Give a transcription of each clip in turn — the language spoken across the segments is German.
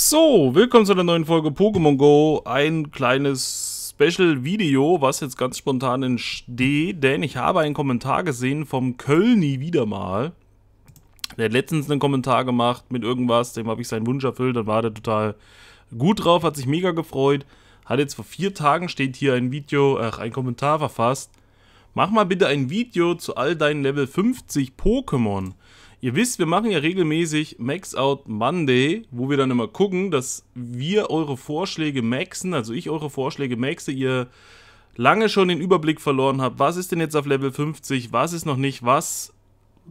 So, willkommen zu einer neuen Folge Pokémon Go. Ein kleines Special-Video, was jetzt ganz spontan entsteht, denn ich habe einen Kommentar gesehen vom Kölni wieder mal. Der hat letztens einen Kommentar gemacht mit irgendwas, dem habe ich seinen Wunsch erfüllt, dann war der total gut drauf, hat sich mega gefreut. Hat jetzt vor vier Tagen steht hier ein Video, ach, ein Kommentar verfasst, Mach mal bitte ein Video zu all deinen Level 50 Pokémon. Ihr wisst, wir machen ja regelmäßig Max Out Monday, wo wir dann immer gucken, dass wir eure Vorschläge maxen, also ich eure Vorschläge maxe, ihr lange schon den Überblick verloren habt, was ist denn jetzt auf Level 50, was ist noch nicht, was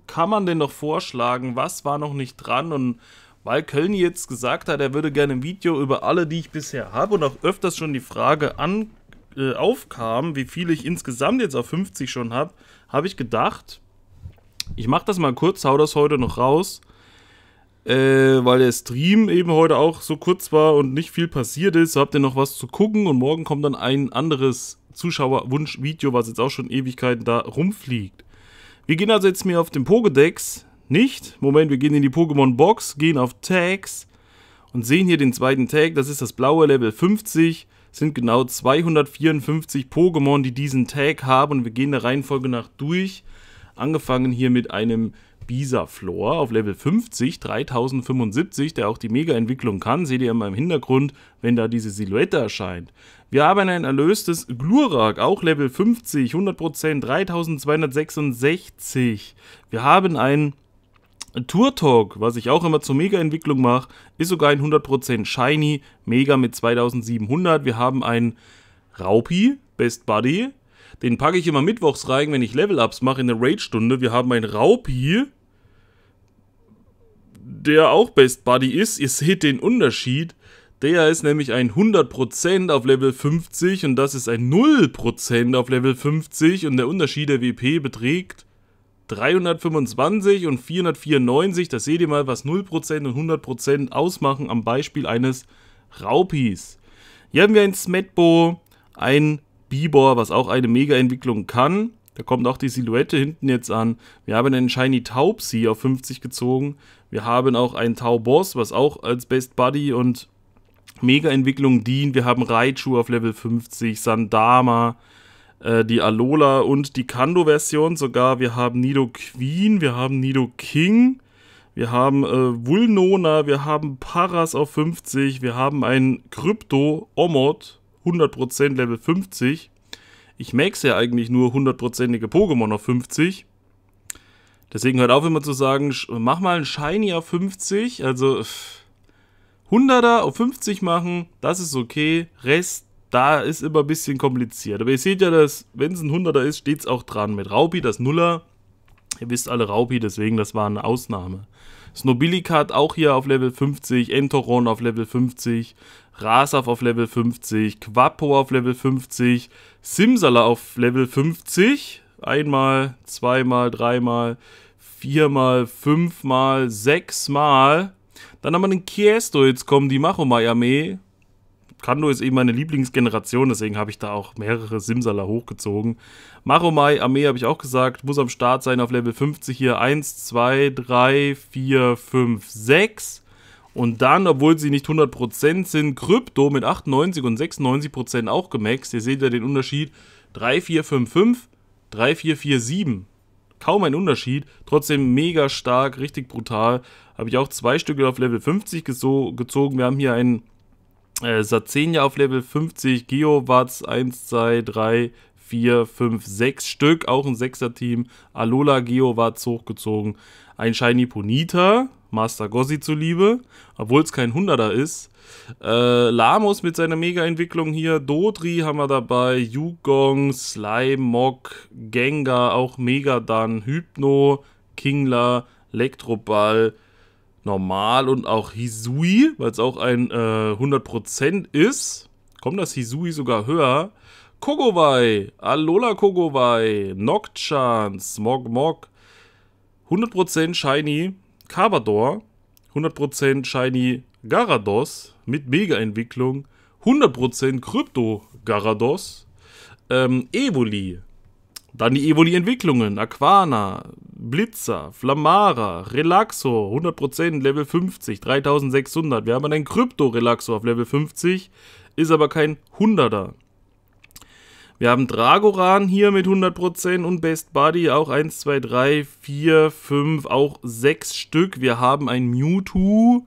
kann man denn noch vorschlagen, was war noch nicht dran und weil Köln jetzt gesagt hat, er würde gerne ein Video über alle, die ich bisher habe und auch öfters schon die Frage an äh, aufkam, wie viele ich insgesamt jetzt auf 50 schon habe, habe ich gedacht, ich mache das mal kurz, hau das heute noch raus, äh, weil der Stream eben heute auch so kurz war und nicht viel passiert ist. So habt ihr noch was zu gucken und morgen kommt dann ein anderes Zuschauerwunschvideo, was jetzt auch schon Ewigkeiten da rumfliegt. Wir gehen also jetzt mir auf den Pokédex. Nicht. Moment, wir gehen in die Pokémon-Box, gehen auf Tags und sehen hier den zweiten Tag. Das ist das blaue Level 50 sind genau 254 Pokémon, die diesen Tag haben. Und wir gehen der Reihenfolge nach durch. Angefangen hier mit einem Bisaflor auf Level 50, 3075, der auch die Mega-Entwicklung kann. Seht ihr immer im Hintergrund, wenn da diese Silhouette erscheint. Wir haben ein erlöstes Glurak, auch Level 50, 100%, 3266. Wir haben ein Tour Talk, was ich auch immer zur Mega-Entwicklung mache, ist sogar ein 100% Shiny Mega mit 2700. Wir haben einen Raupi, Best Buddy. Den packe ich immer mittwochs rein, wenn ich Level-Ups mache in der Raid-Stunde. Wir haben einen Raupi, der auch Best Buddy ist. Ihr seht den Unterschied. Der ist nämlich ein 100% auf Level 50 und das ist ein 0% auf Level 50 und der Unterschied der WP beträgt 325 und 494, das seht ihr mal, was 0% und 100% ausmachen am Beispiel eines Raupis. Hier haben wir ein Smetbo, ein Bibor, was auch eine Mega-Entwicklung kann. Da kommt auch die Silhouette hinten jetzt an. Wir haben einen Shiny Taubsi auf 50 gezogen. Wir haben auch einen Tauboss, was auch als Best Buddy und Mega-Entwicklung dient. Wir haben Raichu auf Level 50, Sandama, äh, die Alola und die Kando-Version sogar. Wir haben Nido Queen, wir haben Nido King, wir haben äh, Vulnona, wir haben Paras auf 50, wir haben ein Krypto Omod 100% Level 50. Ich max ja eigentlich nur 100%ige Pokémon auf 50. Deswegen hört auf immer zu sagen, mach mal ein Shiny auf 50, also 100er auf 50 machen, das ist okay. Rest da ist immer ein bisschen kompliziert. Aber ihr seht ja, dass, wenn es ein 100er ist, steht es auch dran mit Raupi, das Nuller. Ihr wisst alle Raupi, deswegen das war eine Ausnahme. Snobilikat auch hier auf Level 50, Entoron auf Level 50, Rasaf auf Level 50, Quapo auf Level 50, Simsala auf Level 50. Einmal, zweimal, dreimal, viermal, fünfmal, sechsmal. Dann haben wir den Kiesto, jetzt kommen die Machomai-Armee Kando ist eben eh meine Lieblingsgeneration, deswegen habe ich da auch mehrere Simsala hochgezogen. Maromai, Armee habe ich auch gesagt, muss am Start sein auf Level 50 hier. 1, 2, 3, 4, 5, 6. Und dann, obwohl sie nicht 100% sind, Krypto mit 98 und 96% auch gemaxt. Ihr seht ja den Unterschied. 3, 4, 5, 5, 3, 4, 4, 7 kaum ein Unterschied. Trotzdem mega stark, richtig brutal. Habe ich auch zwei Stücke auf Level 50 gezogen. Wir haben hier einen äh, auf Level 50, Geowatz 1, 2, 3, 4, 5, 6 Stück, auch ein 6er Team. Alola Geowatz hochgezogen. Ein Shiny Ponita, Master Gossi zuliebe, obwohl es kein 100er ist. Äh, Lamos mit seiner Mega-Entwicklung hier, Dodri haben wir dabei, Yugong, Slime, Mog, Gengar, auch Megadan, Hypno, Kingler, Elektroball, normal und auch Hisui, weil es auch ein äh, 100% ist. Kommt das Hisui sogar höher? Kogowai, Alola Kogowai, Nocturne, Smogmog, 100% Shiny Carbador, 100% Shiny Garados mit Mega-Entwicklung, 100% Krypto Garados, ähm, Evoli, dann die Evoli-Entwicklungen, Aquana, Blitzer, Flamara, Relaxo, 100% Level 50, 3600. Wir haben einen Krypto-Relaxo auf Level 50, ist aber kein 100er. Wir haben Dragoran hier mit 100% und Best Buddy auch 1, 2, 3, 4, 5, auch 6 Stück. Wir haben ein Mewtwo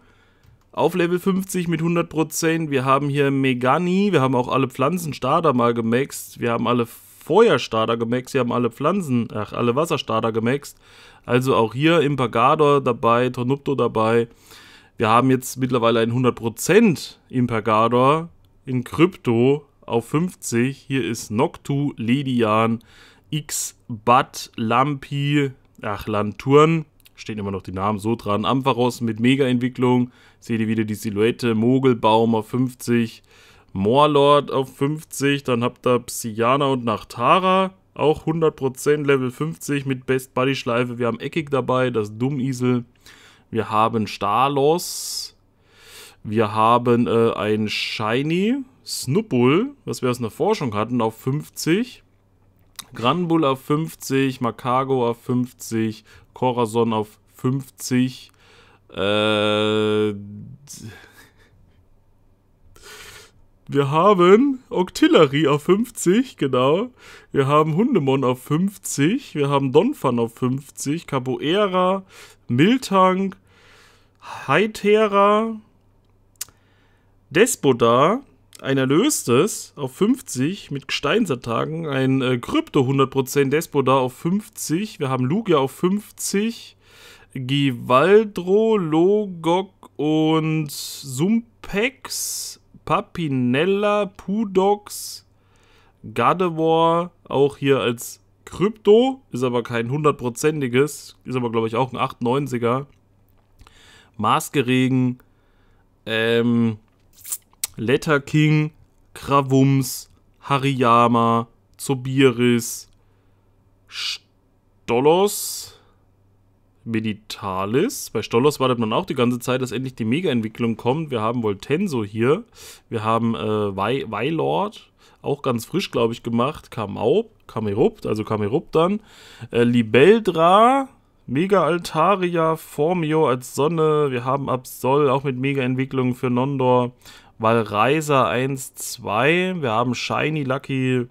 auf Level 50 mit 100%. Wir haben hier Megani, wir haben auch alle Pflanzenstarter mal gemaxt. Wir haben alle vorher Starter gemaxt, sie haben alle Pflanzen, ach, alle Wasserstarter gemaxt. Also auch hier Impergador dabei, Tornupto dabei. Wir haben jetzt mittlerweile ein 100% Impergador in Krypto auf 50. Hier ist Noctu, Ledian, X-Bat, Lampi, ach, Lanturn. Stehen immer noch die Namen so dran. Ampharos mit Mega-Entwicklung. Seht ihr wieder die Silhouette. Mogelbaum auf 50. Morlord auf 50, dann habt ihr Psyana und Nachtara, auch 100% Level 50 mit Best Buddy Schleife. Wir haben Eckig dabei, das Dummisel. Wir haben Stalos. Wir haben äh, ein Shiny Snubbull, was wir aus einer Forschung hatten, auf 50. Granbull auf 50, Makago auf 50, Corazon auf 50. Äh, wir haben Octillery auf 50, genau. Wir haben Hundemon auf 50. Wir haben Donphan auf 50. Capoeira, Miltank, Hytera, Despoda, ein Erlöstes auf 50 mit Gesteinsattacken, ein äh, Krypto 100% Despoda auf 50, wir haben Lugia auf 50, Givaldro, Logok und Sumpex Papinella, Pudox, Gardevoir, auch hier als Krypto, ist aber kein hundertprozentiges, ist aber glaube ich auch ein 890er. Maßgeregen, ähm, Letter King, Kravums, Hariyama, Zobiris, Stolos, Meditalis. Bei Stolos wartet man auch die ganze Zeit, dass endlich die Mega-Entwicklung kommt. Wir haben Voltenso hier. Wir haben äh, Weilord, auch ganz frisch, glaube ich, gemacht. Kamaup, Kamerupt, also Kamerupt dann. Äh, Libeldra, Mega Altaria, Formio als Sonne. Wir haben Absol, auch mit Mega-Entwicklung für Nondor. Valreiser 1, 2. Wir haben Shiny Lucky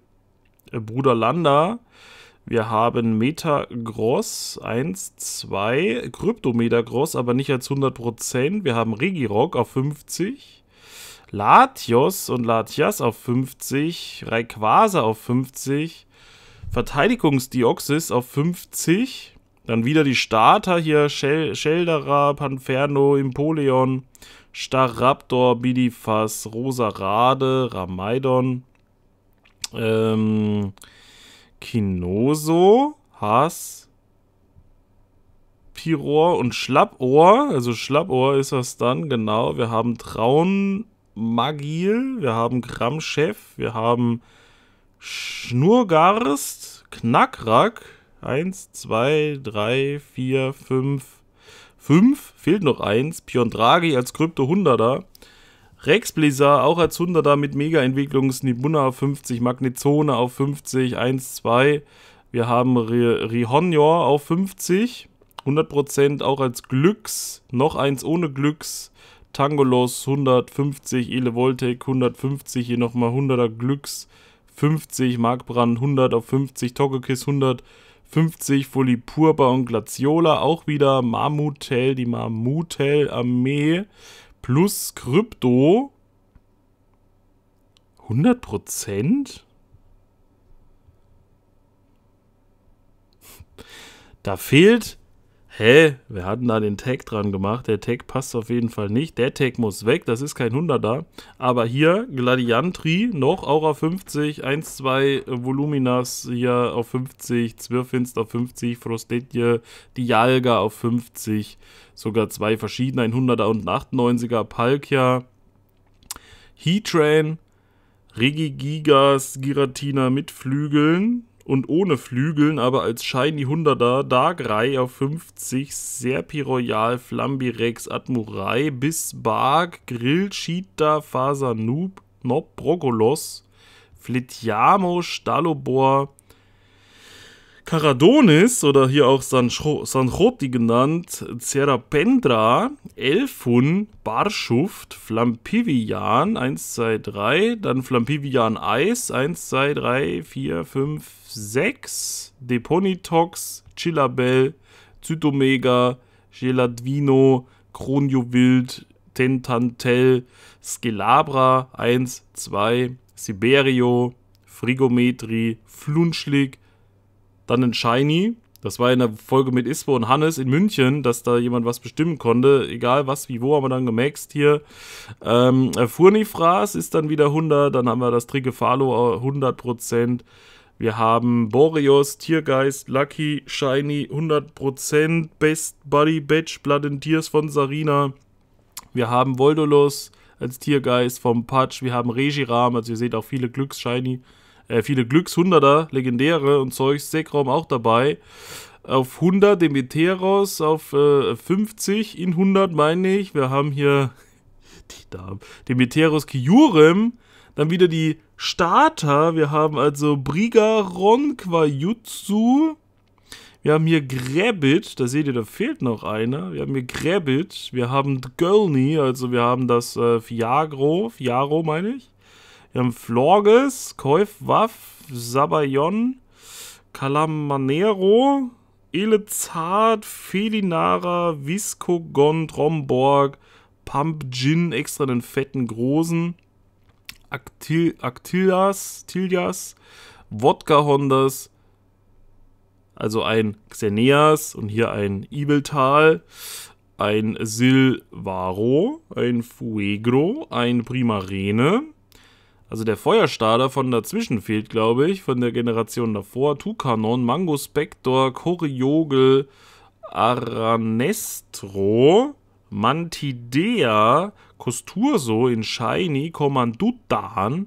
äh, Bruder Landa. Wir haben Metagross 1, 2, Kryptometagross, aber nicht als 100%. Wir haben Regirock auf 50. Latios und Latias auf 50. Rayquaza auf 50. Verteidigungsdioxys auf 50. Dann wieder die Starter hier, Shel Panferno, Impoleon, Staraptor, Bidifas, Rosarade, Ramaidon, ähm, Kinoso, Haas, Pirohr und Schlappohr. Also Schlappohr ist das dann, genau. Wir haben Traun Magil, wir haben Kramchef, wir haben Schnurgarst, Knackrack. Eins, zwei, drei, vier, fünf, fünf. Fehlt noch eins. Pion Draghi als Krypto 100 Rex Blizzard, auch als 100 er mit Mega-Entwicklung, Snibuna auf 50, Magnezone auf 50, 1, 2. Wir haben Rihonior auf 50, 100% auch als Glücks, noch eins ohne Glücks. Tangolos 150, Elevoltec 150, hier nochmal 100er Glücks 50, Markbrand 100 auf 50, Togekiss 100, 50, Folipurba und Glaciola, auch wieder Mammutel, die mammutel armee plus Krypto 100 Prozent? Da fehlt hä, wir hatten da den Tag dran gemacht, der Tag passt auf jeden Fall nicht, der Tag muss weg, das ist kein 100er. Aber hier Gladiantri, noch Aura 50, 1, 2 Voluminas hier auf 50, Zwirfinst auf 50, Frostetje, Dialga auf 50, sogar zwei verschiedene, 100er und ein 98er, Palkia, Heatran. Regigigas, Giratina mit Flügeln, und ohne Flügeln, aber als Shiny 100er Dark Raya 50 Serpi Royal Flambirex Admurai Bisbark Grill Cheetah Fasanub Nob Brogolos Flitiamo Stalobor Caradonis oder hier auch Sanchoti genannt, Cerapendra, Elfun, Barschuft, Flampivian 1, 2, 3, dann Flampivian Eis 1, 2, 3, 4, 5, 6, Deponitox, Chilabel, Zytomega, Geladvino, Kronjuwild, Tentantel, Skelabra 1, 2, Siberio, Frigometri, Flunschlig, dann ein Shiny. Das war in der Folge mit Ispo und Hannes in München, dass da jemand was bestimmen konnte. Egal was, wie, wo haben wir dann gemaxt hier. Ähm, äh, Furnifras ist dann wieder 100. Dann haben wir das Trigefalo 100%. Äh, wir haben Boreos, Tiergeist, Lucky, Shiny 100%. Best Buddy Batch, Blood and Tears von Sarina. Wir haben Voldolos als Tiergeist vom Patch. Wir haben Regiram. Also ihr seht auch viele Glücks-Shiny äh, viele Glückshunderter, legendäre und Zeugs, Sekraum auch dabei. Auf 100 den Meteoros, auf äh, 50 in 100 meine ich. Wir haben hier die Damen, den Meteoros Kyurem, dann wieder die Starter. Wir haben also Brigaron Quajutsu. Wir haben hier Grabbit, da seht ihr, da fehlt noch einer. Wir haben hier Grabbit, wir haben Gölny, also wir haben das äh, Fiagro, Fiaro meine ich. Wir haben Florges, Käufwaff, Sabayon, Calamanero, Elezard, Felinara, Viscogon, Tromborg, Pumpgin, extra den fetten Großen, Actil, Actilias, Tilias, Wodka Hondas, also ein Xeneas und hier ein Ibeltal, ein Silvaro, ein Fuegro, ein Primarene, also der Feuerstarter von dazwischen fehlt, glaube ich, von der Generation davor. Tukanon, Mango Spector, Koriogel, Aranestro, Mantidea, Costurso in Shiny, Kommandutan,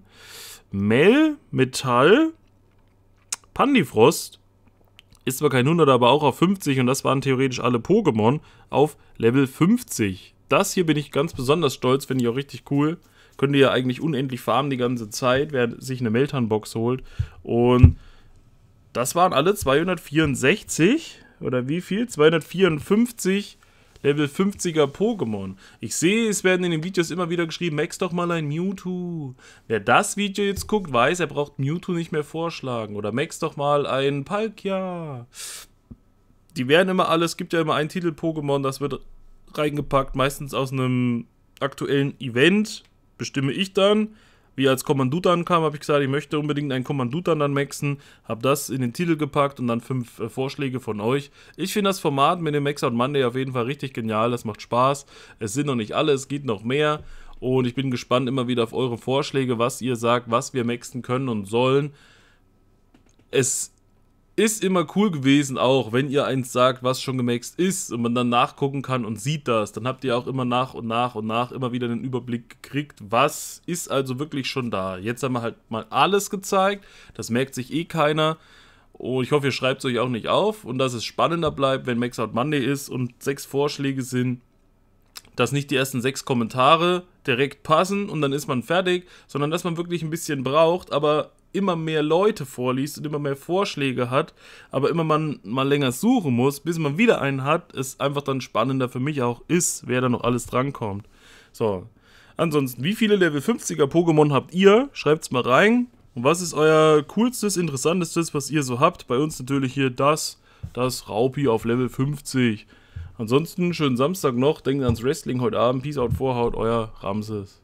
Mel, Metall, Pandifrost, ist zwar kein 100, aber auch auf 50 und das waren theoretisch alle Pokémon auf Level 50. Das hier bin ich ganz besonders stolz, finde ich auch richtig cool könnt ihr ja eigentlich unendlich farmen die ganze Zeit, wer sich eine Meltan-Box holt. Und das waren alle 264 oder wie viel? 254 Level 50er Pokémon. Ich sehe, es werden in den Videos immer wieder geschrieben, max doch mal ein Mewtwo. Wer das Video jetzt guckt, weiß, er braucht Mewtwo nicht mehr vorschlagen. Oder max doch mal ein Palkia. Die werden immer alles, gibt ja immer einen Titel-Pokémon, das wird reingepackt, meistens aus einem aktuellen Event bestimme ich dann, wie als Kommandutan kam, habe ich gesagt, ich möchte unbedingt einen Kommandutan dann maxen, habe das in den Titel gepackt und dann fünf äh, Vorschläge von euch. Ich finde das Format mit dem Max Out Monday auf jeden Fall richtig genial, das macht Spaß. Es sind noch nicht alle, es geht noch mehr und ich bin gespannt immer wieder auf eure Vorschläge, was ihr sagt, was wir maxen können und sollen. Es ist immer cool gewesen auch, wenn ihr eins sagt, was schon gemaxed ist und man dann nachgucken kann und sieht das, dann habt ihr auch immer nach und nach und nach immer wieder einen Überblick gekriegt, was ist also wirklich schon da. Jetzt haben wir halt mal alles gezeigt, das merkt sich eh keiner und ich hoffe, ihr schreibt es euch auch nicht auf und dass es spannender bleibt, wenn Max Out Monday ist und sechs Vorschläge sind, dass nicht die ersten sechs Kommentare direkt passen und dann ist man fertig, sondern dass man wirklich ein bisschen braucht, aber immer mehr Leute vorliest und immer mehr Vorschläge hat, aber immer man mal länger suchen muss, bis man wieder einen hat, ist einfach dann spannender für mich auch ist, wer da noch alles drankommt. So. Ansonsten, wie viele Level 50er Pokémon habt ihr? Schreibt's mal rein. Und was ist euer coolstes, interessantestes, was ihr so habt? Bei uns natürlich hier das, das Raupi auf Level 50. Ansonsten schönen Samstag noch, denkt ans Wrestling heute Abend. Peace out, Vorhaut, euer Ramses.